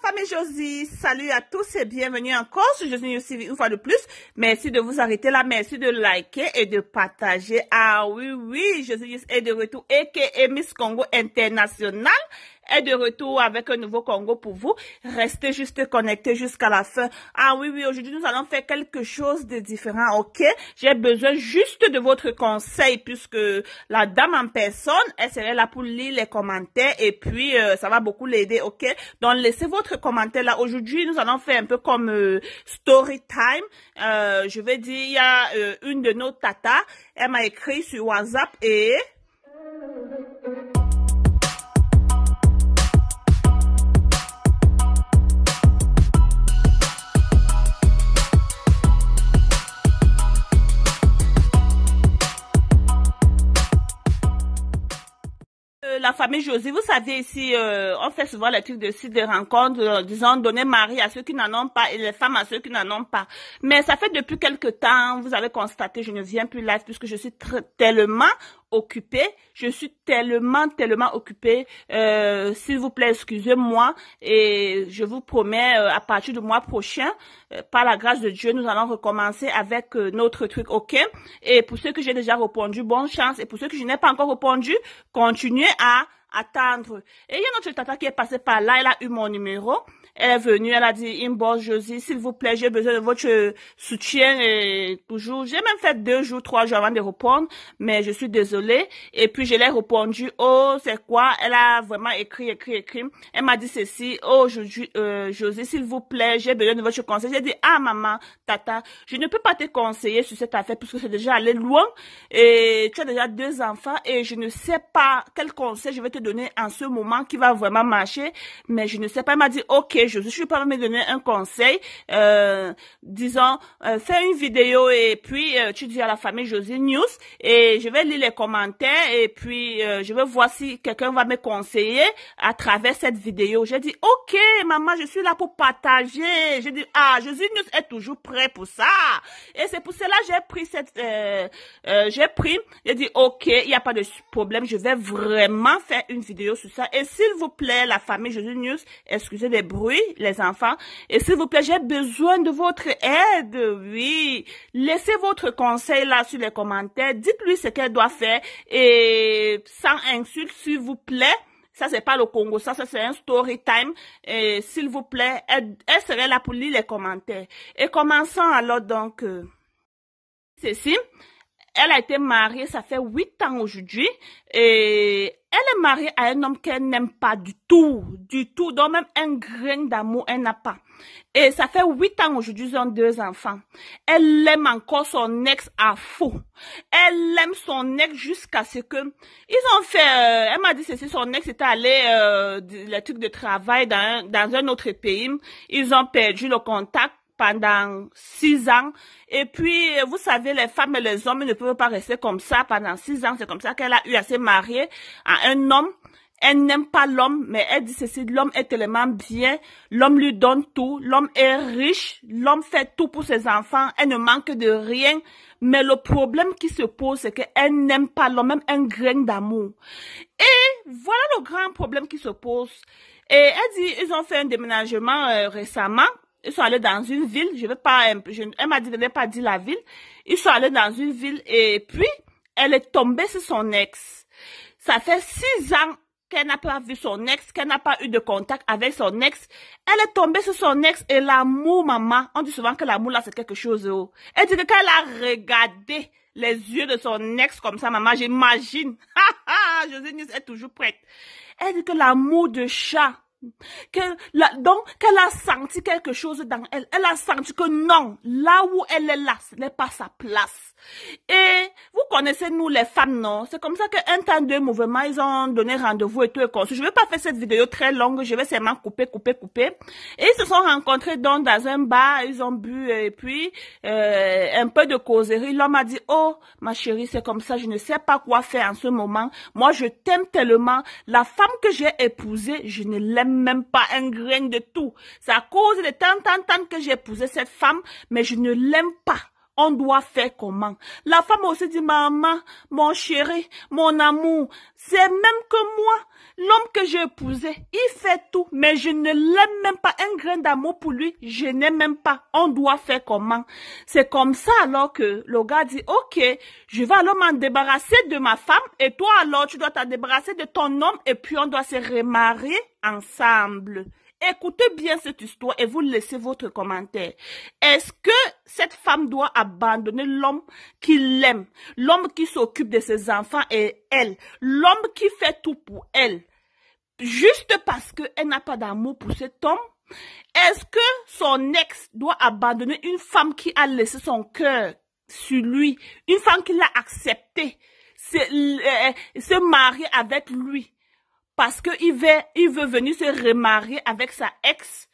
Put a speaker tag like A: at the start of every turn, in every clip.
A: famille Josie, salut à tous et bienvenue encore sur Josie News une fois de plus. Merci de vous arrêter là, merci de liker et de partager. Ah oui, oui, Josie News est de retour et que Miss Congo International est de retour avec un nouveau Congo pour vous. Restez juste connectés jusqu'à la fin. Ah oui, oui, aujourd'hui, nous allons faire quelque chose de différent, ok? J'ai besoin juste de votre conseil puisque la dame en personne, elle serait là pour lire les commentaires et puis euh, ça va beaucoup l'aider, ok? Donc, laissez votre commentaire là. Aujourd'hui, nous allons faire un peu comme euh, story time. Euh, je vais dire, il y a euh, une de nos tatas, elle m'a écrit sur WhatsApp et... Mais Josie, vous savez ici, euh, on fait souvent les trucs de site de rencontres, euh, disons donner mari à ceux qui n'en ont pas et les femmes à ceux qui n'en ont pas. Mais ça fait depuis quelques temps, vous avez constaté, je ne viens plus live puisque je suis tellement occupée, je suis tellement, tellement occupée. Euh, s'il vous plaît, excusez-moi et je vous promets, à partir du mois prochain, par la grâce de Dieu, nous allons recommencer avec notre truc, ok Et pour ceux que j'ai déjà répondu, bonne chance. Et pour ceux que je n'ai pas encore répondu, continuez à attendre. Et il y a notre tata qui est passée par là, elle a eu mon numéro. Elle est venue, elle a dit, Inbox Josie, s'il vous plaît, j'ai besoin de votre soutien et toujours. J'ai même fait deux jours, trois jours avant de répondre, mais je suis désolée. Et puis, je l'ai répondu, oh, c'est quoi? Elle a vraiment écrit, écrit, écrit. Elle m'a dit ceci, oh, euh, Josie, s'il vous plaît, j'ai besoin de votre conseil. J'ai dit, ah, maman, tata, je ne peux pas te conseiller sur cette affaire puisque c'est déjà allé loin et tu as déjà deux enfants et je ne sais pas quel conseil je vais te donner en ce moment qui va vraiment marcher, mais je ne sais pas. Il m'a dit, ok, je, je suis pas me donner un conseil, euh, disons, euh, fais une vidéo et puis euh, tu dis à la famille Josie News et je vais lire les commentaires et puis je vais voir si quelqu'un va me conseiller à travers cette vidéo. J'ai dit, ok, maman, je suis là pour partager. J'ai dit, ah, Josie News est toujours prêt pour ça. Et c'est pour cela j'ai pris cette, j'ai pris, j'ai dit, ok, il n'y a pas de problème, je vais vraiment faire une vidéo sur ça. Et s'il vous plaît, la famille Jésus News, excusez les bruits, les enfants. Et s'il vous plaît, j'ai besoin de votre aide, oui. Laissez votre conseil là sur les commentaires. Dites-lui ce qu'elle doit faire et sans insulte, s'il vous plaît. Ça, c'est pas le Congo. Ça, c'est un story time. Et s'il vous plaît, elle, elle, serait là pour lire les commentaires. Et commençons alors donc euh, ceci. Elle a été mariée, ça fait huit ans aujourd'hui, et elle est mariée à un homme qu'elle n'aime pas du tout, du tout, donc même un grain d'amour, elle n'a pas. Et ça fait huit ans aujourd'hui, ils ont deux enfants. Elle aime encore son ex à faux. Elle aime son ex jusqu'à ce que, ils ont fait, euh, elle m'a dit ceci, son ex était allé, euh, truc de travail dans, dans un autre pays. Ils ont perdu le contact pendant six ans. Et puis, vous savez, les femmes et les hommes ne peuvent pas rester comme ça pendant six ans. C'est comme ça qu'elle a eu à se marier à un homme. Elle n'aime pas l'homme, mais elle dit ceci, l'homme est tellement bien, l'homme lui donne tout, l'homme est riche, l'homme fait tout pour ses enfants, elle ne manque de rien. Mais le problème qui se pose, c'est qu'elle n'aime pas l'homme, même un grain d'amour. Et voilà le grand problème qui se pose. Et elle dit, ils ont fait un déménagement euh, récemment. Ils sont allés dans une ville. Je veux pas, elle m'a dit pas dit la ville. Ils sont allés dans une ville et puis elle est tombée sur son ex. Ça fait six ans qu'elle n'a pas vu son ex, qu'elle n'a pas eu de contact avec son ex. Elle est tombée sur son ex et l'amour, maman. On dit souvent que l'amour là c'est quelque chose. haut oh. Elle dit que elle a regardé les yeux de son ex comme ça, maman, j'imagine. Josénice est toujours prête. Elle dit que l'amour de chat qu'elle donc, qu'elle a senti quelque chose dans elle. Elle a senti que non, là où elle est là, ce n'est pas sa place. Et vous connaissez nous les femmes, non C'est comme ça qu'un temps, deux mouvements, ils ont donné rendez-vous et tout et Je ne vais pas faire cette vidéo très longue, je vais seulement couper, couper, couper. Et ils se sont rencontrés donc dans un bar, ils ont bu et puis euh, un peu de causerie. L'homme a dit, oh ma chérie, c'est comme ça, je ne sais pas quoi faire en ce moment. Moi, je t'aime tellement. La femme que j'ai épousée, je ne l'aime même pas un grain de tout. C'est à cause de tant, tant, tant que j'ai épousé cette femme, mais je ne l'aime pas on doit faire comment La femme aussi dit, maman, mon chéri, mon amour, c'est même que moi, l'homme que j'ai épousé, il fait tout, mais je ne l'aime même pas, un grain d'amour pour lui, je n'aime même pas, on doit faire comment C'est comme ça alors que le gars dit, ok, je vais alors m'en débarrasser de ma femme, et toi alors tu dois t'en débarrasser de ton homme, et puis on doit se remarier ensemble. Écoutez bien cette histoire et vous laissez votre commentaire. Est-ce que cette femme doit abandonner l'homme qui l'aime, l'homme qui s'occupe de ses enfants et elle, l'homme qui fait tout pour elle, juste parce qu'elle n'a pas d'amour pour cet homme? Est-ce que son ex doit abandonner une femme qui a laissé son cœur sur lui, une femme qui l'a accepté, se, euh, se marier avec lui? parce qu'il veut, il veut venir se remarier avec sa ex.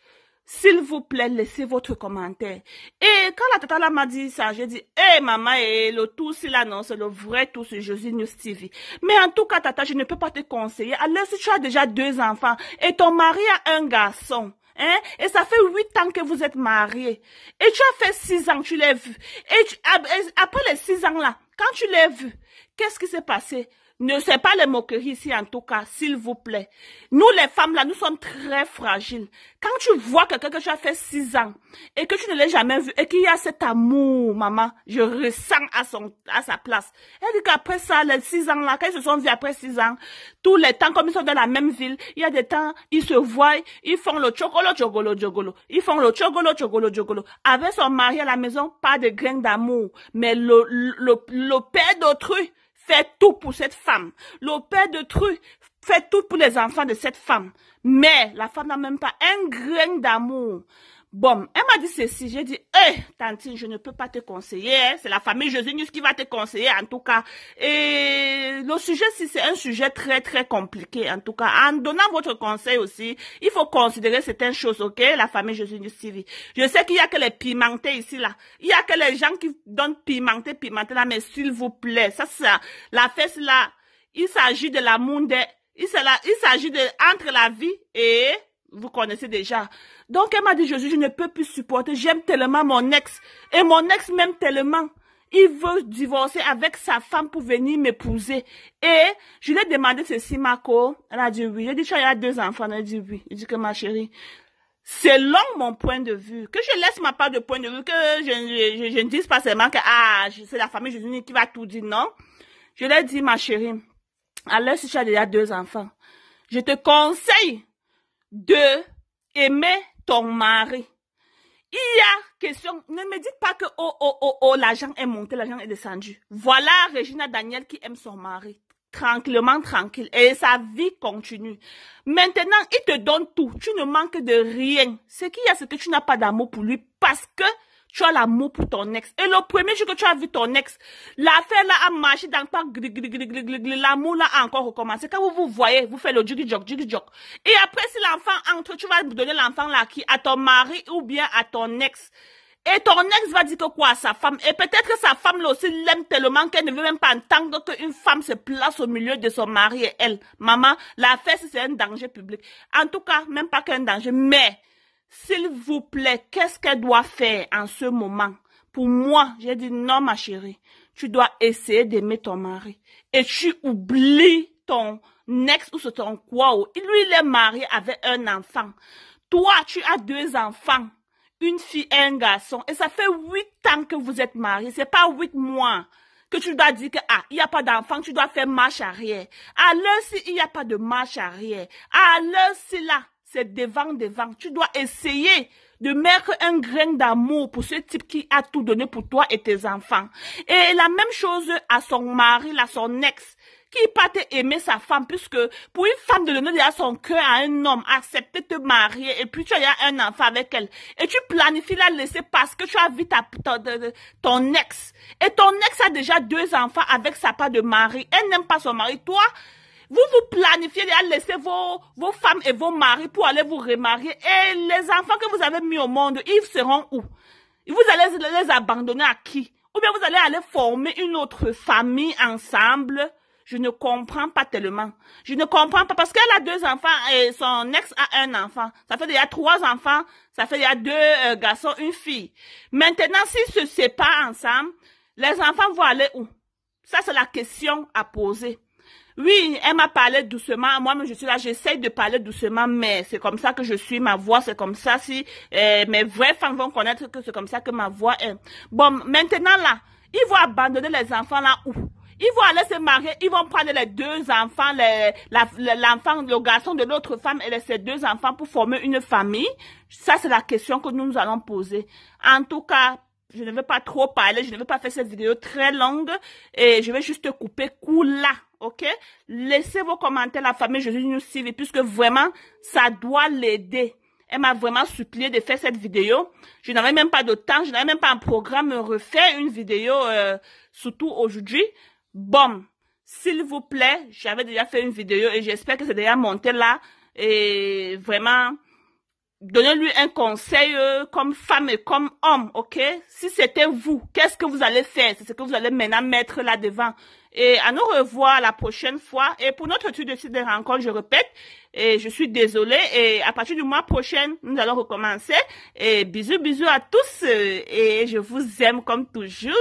A: S'il vous plaît, laissez votre commentaire. Et quand la tata m'a dit ça, j'ai dit, hé maman, et le tout s'il non, le vrai tout c'est Josie News TV. Mais en tout cas, tata, je ne peux pas te conseiller. Alors, si tu as déjà deux enfants et ton mari a un garçon, Hein? Et ça fait huit ans que vous êtes mariés. Et tu as fait six ans, tu l'as vu. Et, après les six ans là, quand tu l'as vu, qu'est-ce qui s'est passé? Ne c'est pas les moqueries ici en tout cas, s'il vous plaît. Nous les femmes là, nous sommes très fragiles. Quand tu vois quelqu'un que tu a fait six ans et que tu ne l'as jamais vu et qu'il y a cet amour, maman, je ressens à son à sa place. Elle dit qu'après ça, les six ans là, quand ils se sont vus après six ans, tous les temps comme ils sont dans la même ville, il y a des temps ils se voient, ils font le chocolat, chocolat, chocolat. ils font le chogolo chogolo chocolat. Avec son mari à la maison, pas de grain d'amour, mais le, le, le père d'autrui fait tout pour cette femme. Le père de truc fait tout pour les enfants de cette femme. Mais la femme n'a même pas un grain d'amour. Bon, elle m'a dit ceci, j'ai dit, eh, Tantine, je ne peux pas te conseiller, c'est la famille Josinus qui va te conseiller, en tout cas. Et le sujet, si c'est un sujet très, très compliqué, en tout cas, en donnant votre conseil aussi, il faut considérer certaines choses, ok, la famille Josinus Siri. Je sais qu'il y a que les pimentés ici, là. Il y a que les gens qui donnent pimenté, pimenté, là, mais s'il vous plaît, ça, ça, la fesse, là, il s'agit de l'amour des, il s'agit de, entre la vie et, vous connaissez déjà. Donc elle m'a dit, Jésus, je ne peux plus supporter, j'aime tellement mon ex. Et mon ex m'aime tellement. Il veut divorcer avec sa femme pour venir m'épouser. Et je lui ai demandé ceci, Marco. Elle a dit oui. J'ai dit, tu as deux enfants. Elle a dit oui. Il dit que ma chérie, selon mon point de vue, que je laisse ma part de point de vue, que je, ne dise pas seulement que ah, c'est la famille Jésus qui va tout dire, non. Je lui ai dit, ma chérie, alors si tu as déjà deux enfants, je te conseille de aimer ton mari. Il y a question, ne me dites pas que oh, oh, oh, oh, l'argent est monté, l'argent est descendu. Voilà Regina Daniel qui aime son mari. Tranquillement, tranquille. Et sa vie continue. Maintenant, il te donne tout. Tu ne manques de rien. Ce qu'il y a, c'est que tu n'as pas d'amour pour lui parce que tu as l'amour pour ton ex. Et le premier jour que tu as vu ton ex, l'affaire là a marché dans le l'amour là a encore recommencé. Quand vous vous voyez, vous faites le jiggy jog, jiggy jog. Et après, si l'enfant entre, tu vas donner l'enfant là qui, à ton mari ou bien à ton ex. Et ton ex va dire que quoi à sa femme. Et peut-être que sa femme là aussi l'aime tellement qu'elle ne veut même pas entendre qu'une femme se place au milieu de son mari et elle. Maman, l'affaire, c'est un danger public. En tout cas, même pas qu'un danger, mais s'il vous plaît, qu'est-ce qu'elle doit faire en ce moment Pour moi, j'ai dit, non, ma chérie, tu dois essayer d'aimer ton mari. Et tu oublies ton ex ou ton quoi. Lui, il est marié avec un enfant. Toi, tu as deux enfants une fille et un garçon. Et ça fait huit ans que vous êtes mariés. C'est pas huit mois que tu dois dire que, ah, il n'y a pas d'enfant, tu dois faire marche arrière. Alors s'il il n'y a pas de marche arrière. alors si là, c'est devant, devant. Tu dois essayer de mettre un grain d'amour pour ce type qui a tout donné pour toi et tes enfants. Et la même chose à son mari, à son ex, qui pas aimé sa femme, puisque pour une femme de donner déjà son cœur à un homme, accepter de te marier, et puis tu as un enfant avec elle, et tu planifies la laisser parce que tu as vu ta, ton ex, et ton ex a déjà deux enfants avec sa part de mari, elle n'aime pas son mari, toi, vous vous planifiez à laisser vos, vos femmes et vos maris pour aller vous remarier. Et les enfants que vous avez mis au monde, ils seront où Vous allez les abandonner à qui Ou bien vous allez aller former une autre famille ensemble je ne comprends pas tellement. Je ne comprends pas parce qu'elle a deux enfants et son ex a un enfant. Ça fait a trois enfants, ça fait a deux euh, garçons, une fille. Maintenant, s'ils se séparent ensemble, les enfants vont aller où Ça, c'est la question à poser. Oui, elle m'a parlé doucement. Moi-même, je suis là, j'essaye de parler doucement, mais c'est comme ça que je suis, ma voix, c'est comme ça. Si euh, mes vraies femmes vont connaître que c'est comme ça que ma voix est. Bon, maintenant là, ils vont abandonner les enfants là où ils vont aller se marier, ils vont prendre les deux enfants, l'enfant, le garçon de l'autre femme et ses deux enfants pour former une famille. Ça, c'est la question que nous nous allons poser. En tout cas, je ne vais pas trop parler, je ne veux pas faire cette vidéo très longue et je vais juste couper coup là ok Laissez vos commentaires, la famille Jésus nous suive, puisque vraiment, ça doit l'aider. Elle m'a vraiment supplié de faire cette vidéo. Je n'avais même pas de temps, je n'avais même pas un programme refaire une vidéo, euh, surtout aujourd'hui. Bon, s'il vous plaît, j'avais déjà fait une vidéo et j'espère que c'est déjà monté là. Et vraiment, donnez-lui un conseil euh, comme femme et comme homme, ok Si c'était vous, qu'est-ce que vous allez faire C'est ce que vous allez maintenant mettre là devant. Et à nous revoir la prochaine fois. Et pour notre étude de site de rencontre, je répète, et je suis désolée. Et à partir du mois prochain, nous allons recommencer. Et bisous, bisous à tous. Et je vous aime comme toujours.